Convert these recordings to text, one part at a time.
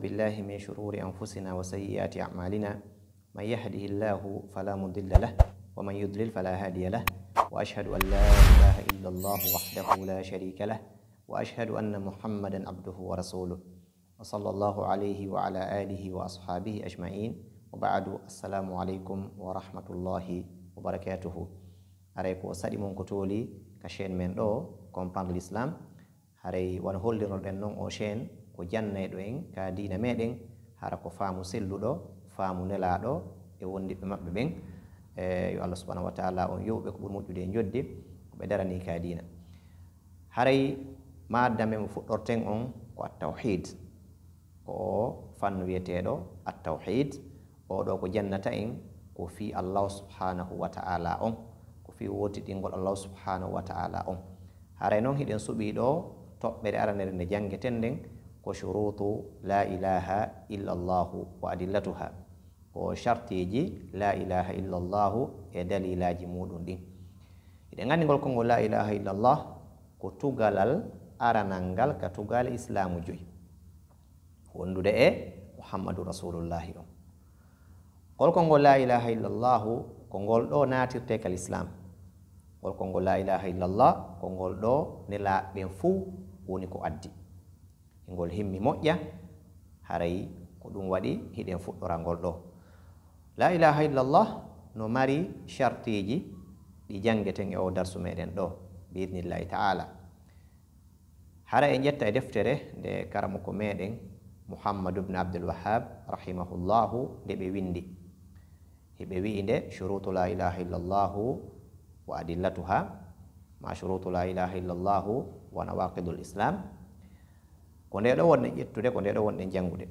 بالله من شرور أنفسنا وسيئات أعمالنا من يهده الله فلا مضل له ومن يضلل فلا هادي له وأشهد أن لا إله إلا الله وحده لا شريك له وأشهد أن محمدا عبده ورسوله وصلى الله عليه وعلى آله وأصحابه أجمعين وبعد السلام عليكم ورحمة الله وبركاته أريكو ko saɗi mon ko tooli ka chaine men ɗo comprendre l'islam haray won hollirnoɗen ko jannayɗo en ka dina meɗen hara ko faamu selluɗo faamu nelaɗo e wondiɓe maɓɓe ɓen e yo allah subahanahu wa taala on yowɓe ko ɓuri moƴƴude e jodde koɓe darani ka dina haray maddame mo fuɗɗorten on ko attawhid ko o fannu wiyeteɗo attawhid oɗo ko jannata en ko fi allah subhanahu wa taala on ko fi wotiɗingol allah subhanahu wa taala on haray noon hiɗen suɓiɗo toɓɓere aranere nde jangeten nden وشروط لا إله إلا الله وأدلتها وشرطيجي لا إله إلا الله يدليل جمود دين إذا ngani ngol kongo la ilaha illallah ko tugalal aranangal ka tugal islamu joyi wondude e muhammadu rasulullahi on ngol kongo la ilaha illallah ko ngol ɗo natirte kal islam ngol kongo la ilaha illallah ko ngol ɗo ne laaɓen fuu woni ko addi ngol himmi moƴƴa haray ko ɗum waɗi hiɗen fuɗɗorangol do. la ilaha illallah no mari chartiji ɗi jangeten e o darsu meɗen ɗo biidnillahi taala hara e jetta e deftere nde karamu ko meɗen muhammadou ubne abdul wahab rahimahullahu nde ɓe windi heɓe wi'i nde surutu la ilaha illallahu wa adillatuha ma surutu la ilaha illallahu wa nawaqidul islam ko ndeɗo wonɗe ƴettude ko ndeɗo wonɗe jangude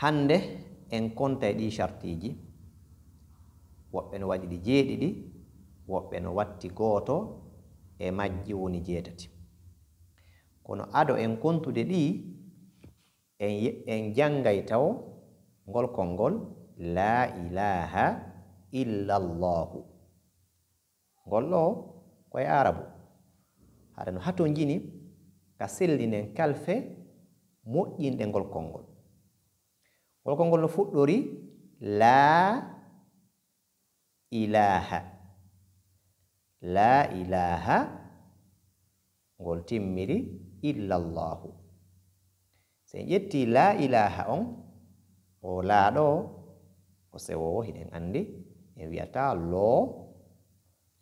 hande en konta e ɗi chartiji woɓɓe no waɗi ɗi jeeɗiɗi woɓɓe no watti gooto e majji woni jeetati kono ado en kontude ɗi en janngay taw ngol konngol la ilaha illallahu ngol ɗo koye arabu haɗa no hato jini ka sellinen kalfe moƴƴinɗe ngol konngol ngol konngol no fuɗɗori laa ilaha laa ilaha ngol timmiri illallahu sen ƴetti laa ilaha on o laaɗo o sewowo hiɗen anndi en wiyata loo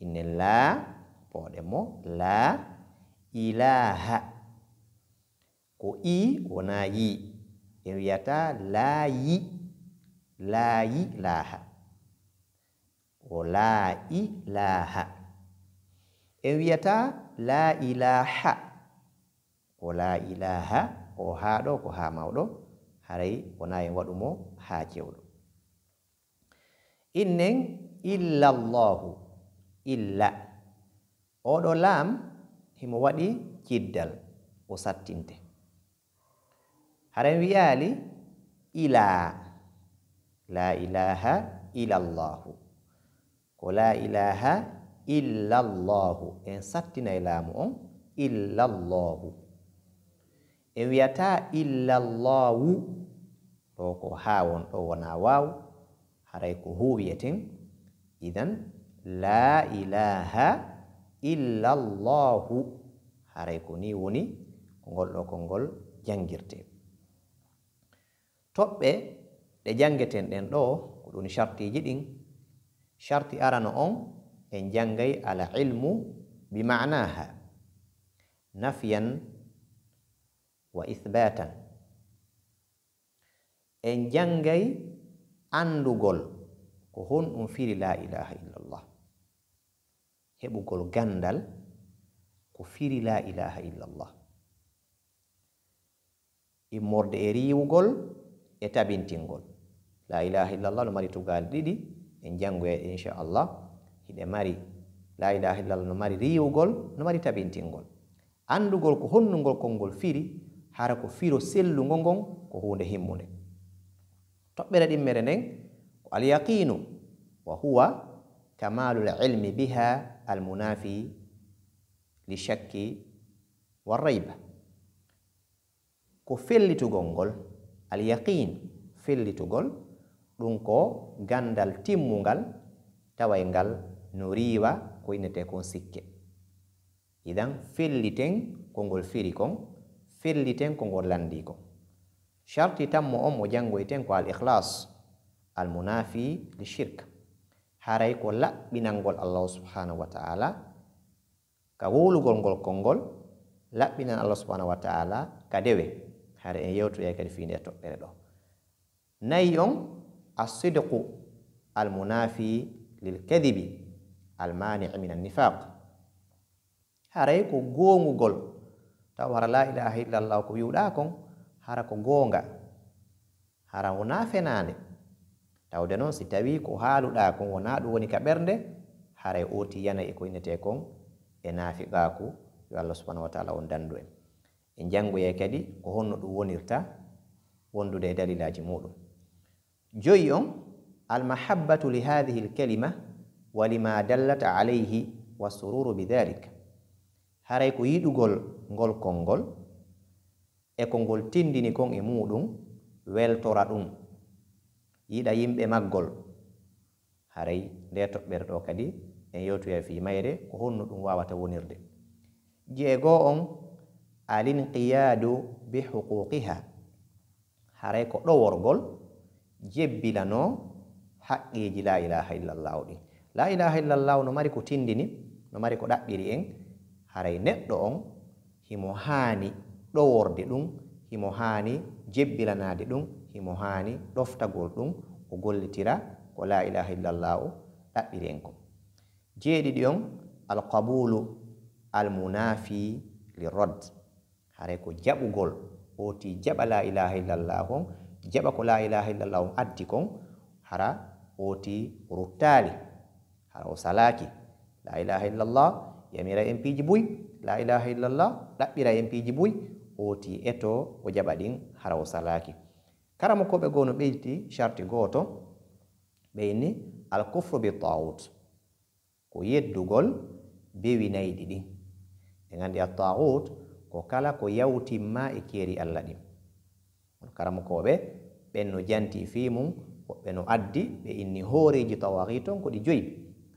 inne laa pooɗe mo laa ilaha ko i wona yi en wiyata laayi laayi laaha o laa'i laaha en wiyata laa ilaha o laa ilaha o haa ɗo ko haa mawɗo haray wona en waɗu mo haa cewɗo innen illallahu illa oɗo laam himo waɗi ciddal o sattinte haren wi'ali ila la ilaha illallahu ko la ilaha illallahu en sattinay laamu on illallahu en wiyata illallahu ɗo ko haa won ɗo wona waaw haray ko hu wiyeten idan la ilaha illallahu haray ko ni woni ko ngol ɗo konngol janngirtee toɓɓe ɗe janngeten ɗen ɗo ko ɗum chartiji ɗin charti arano on en janngay ala ilmu bi manaha nafyan wa ithbatan en janngay anndugol ko hon ɗum firi la ilaha illallah heɓugol ganndal ko firi la ilaha illallah immorde e riiwugol e tabintingol la ilaha illallah no mari tugal ɗiɗi en jangoye inchallah hiɗe mari la ilaha illallah no mari riwugol no mari tabintingol andugol ko honnugol kolngol firi hara ko firo sellugol ngon ko hunde himmude toɓɓere ɗimmere nden ko alyaqinu wa huwa kamalu lilmi biha almunafi li shakki wa rayba ko fellitugol ngol al yaqin fellitugol ɗum ko gandal timmungal taway ngal no riiwa ko innete kon sikke idan felliten ko ngol firi kon felliten ko ngol landi kon sharti tammo on mo jangoyten ko al ihlas al munafi li shirk haray ko laɓɓinalngol allah subhanahu wa taala ka wolugol ngol konngol laɓɓinan allah subhanahu wa taala ka dewe hara en yewtoya kadi fi nde e toɓɓere ɗo nayi on assidiqu almunafi lilkadibi almanii min annifaq haray ko goongugol taw hara la ilaha illallah ko wiwɗa kon hara ko goonga hara wona fenande tawde noon si tawi ko haaluɗa kon wona ɗum woni ka ɓernde haray otiyana e ko innete kon e naafiqaku yo allah subhanahu wa taala on danndu en e janngoye kadi ko honno ɗum wonirta wondude e dalilaaji muɗum joyi on almahabbatu li hadihi lkalima wa lima dallata alayhi wa sururu bidalik haray ko yiɗugol ngol konngol e ko ngol tindini kon e muɗum weltora ɗum yiɗa yimɓe maggol haray nde toɓɓere ɗo kadi en yewtoya fi mayre ko honno ɗum wawata wonirde jee goo on alinqiyaadu bixuquuqiha haray ko ɗoworgol jebbilano haqqiiji laa ilaha illallahu ɗin laa ilaha illallahu no mari ko tindini no mari ko ɗaɓɓiri en haray neɗɗo on himo haani ɗoworde ɗum himo haani jebbilanaade ɗum himo haani ɗoftagol ɗum o gollitira ko laa ilaha illallahu ɗaɓɓiri en ko jeeɗiɗi on alqabulu almunafi lirod hare ko jaɓugol oti jaɓa la ilaha illallah on jaɓa ko la ilaha illallah on addi kon hara oti ruttali hara o salaki la ilaha illallah yamira en piji buy la ilaha illallah ɗaɓɓira en piji buy oti eto o jaɓa ɗin hara o salaki kara mo koɓe goo no ɓeyti sharti gooto ɓeyni alkufru bi taout ko yeddugol bewinayɗi ɗin ɗe ganndi a taout ko kala ko yawtinma e keeri allah ɗin on karamo koɓe ɓen no janti fi mum woɓɓe no addi ɓe inni hooreji tawahi toon ko ɗi joyi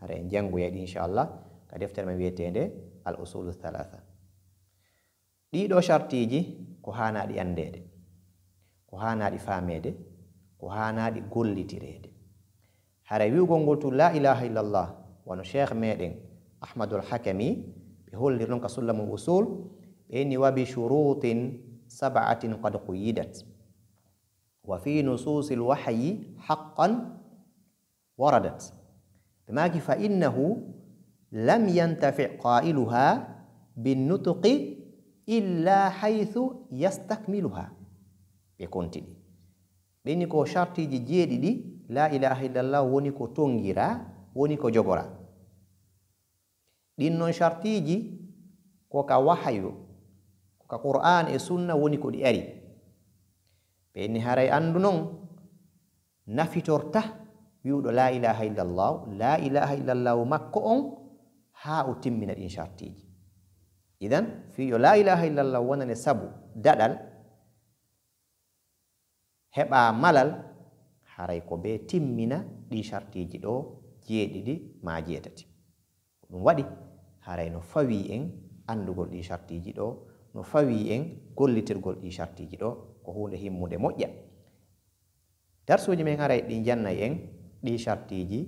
hara en janngoyeɗi e inchallah ka deftere ma wiyetende al usulu halatha ɗiɗo chartiji ko hanaɗi andede ko hanaɗi faamede ko hanaɗi gollitirede hara wiwgol ngol tu la ilaha illallah wano cheikh meɗen ahmadul hakami ɓe hollir noon ka sulla mum usul إن وبشروط سبعة قد قيدت وفي نصوص الوحي حقا وردت بماك فإنه لم ينتفع قائلها بالنطق إلا حيث يستكملها يكونتني بيني شرطي جيدي دي لا إله إلا الله ونكو كو تونغيرا وني كو جغورا دين نون كوكا وحيو ka qur'an e sunna woni ko ɗi ari ɓeenni haray anndu noon nafitorta wiwɗo la ilaha illallah la ilaha illallahu makko on haa o timmina ɗin chartiji idan fiyo la ilaha illallah wonane sabu daɗal heɓa malal haray ko be timmina ɗin chartiji ɗo jeeɗiɗi ma jeetati ko ɗum waɗi haray no fawi en anndugol ɗin chartiji ɗo no fawi en gollitirgol ɗi chartiji ɗo ko hunde himmude moƴƴa darsuji min ara ɗi jannay en ɗi chartiji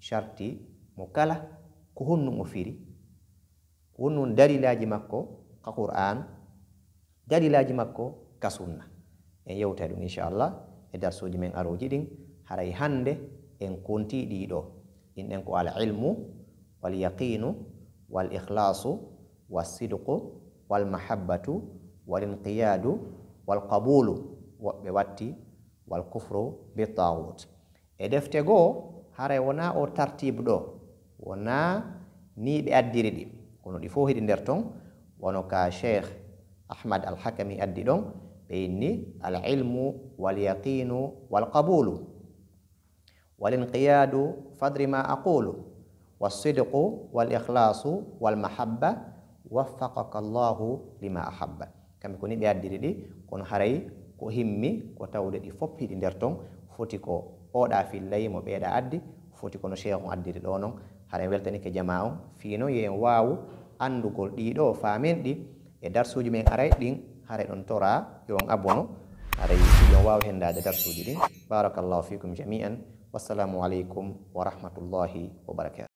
charti mo kala ko honnu o firi ko honnun dalilaji makko ka qur'an dalilaji makko ka sunna en yewtay ɗum inchallah e darsuji min aroji ɗin haray hande en konti ɗiɗo ɗinɗen ko alilmu walyaqinu walikhlasu wasidqu والمحبة والانقياد والقبول بواتي والكفر بالطاغوت e defte goo haray wona o tartibe ɗo wona ni ɓe addiri ɗi kono ɗi fof hiɗi nder ton wono ka cheikh ahmad alhakami addi ɗon ɓe yinni al ilmu walyaqinu walqabulu walinqiyadu fadri ma aqulu والصدق والإخلاص والمحبة waffaqaka Allahu lima ahabba kambe ko ni be addiri di kon haray ko himmi ko tawde di foppi di der tong foti ko oda fillay mo beeda addi foti ko no sheikhum addiri do non haray weltani ke jamaa'u fino ye waawu andugol di do famen di e dar suju men haray din haray don tora yon abono haray di yon waaw henda de dar suju din barakallahu fikum jami'an wassalamu alaikum warahmatullahi wabarakatuh